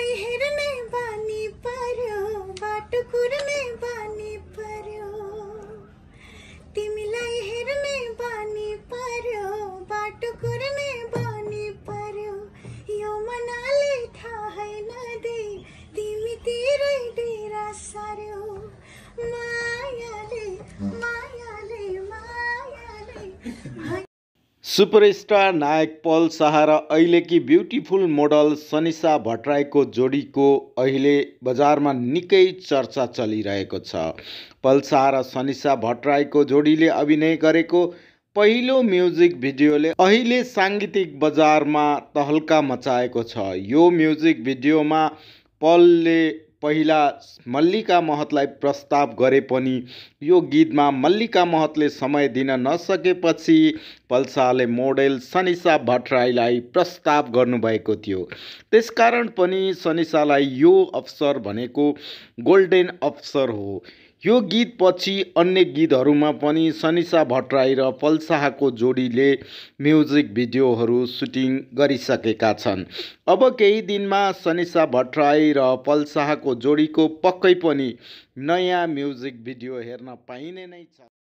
नैहर में बानी पर्यो बाटुकुर में बानी पर्यो तिमीलाई हेर में बानी पर्यो बाटुकुर में बानी पर्यो यो मनाले थाहै नदे तिमी तेरै डेरा सर्यो सुपरस्टार नायक पल शाह र अहिलेकी ब्युटिफुल मोडल सनिसा भट्टराईको जोडीको अहिले बजारमा निकै चर्चा चलिरहेको छ पल शाह र सनिसा भट्टराईको जोडीले अभिनय गरेको पहिलो म्युजिक भिडियोले अहिले साङ्गीतिक बजारमा तहल्का मचाएको छ यो म्युजिक भिडियोमा पलले पहिला मल्लिका महतलाई प्रस्ताव गरे पनि यो गीतमा मल्लिका महतले समय दिन नसकेपछि पल्साले मोडेल सनिसा भट्टराईलाई प्रस्ताव गर्नुभएको थियो त्यसकारण पनि सनिसालाई यो अवसर भनेको गोल्डेन अवसर हो यो गीतपछि अन्य गीतहरूमा पनि सनिसा भट्टराई र पल्साहको जोडीले म्युजिक भिडियोहरू सुटिङ गरिसकेका छन् अब केही दिनमा सनिसा भट्टराई र पल्साहको जोडीको पक्कै पनि नयाँ म्युजिक भिडियो हेर्न पाइने नै छ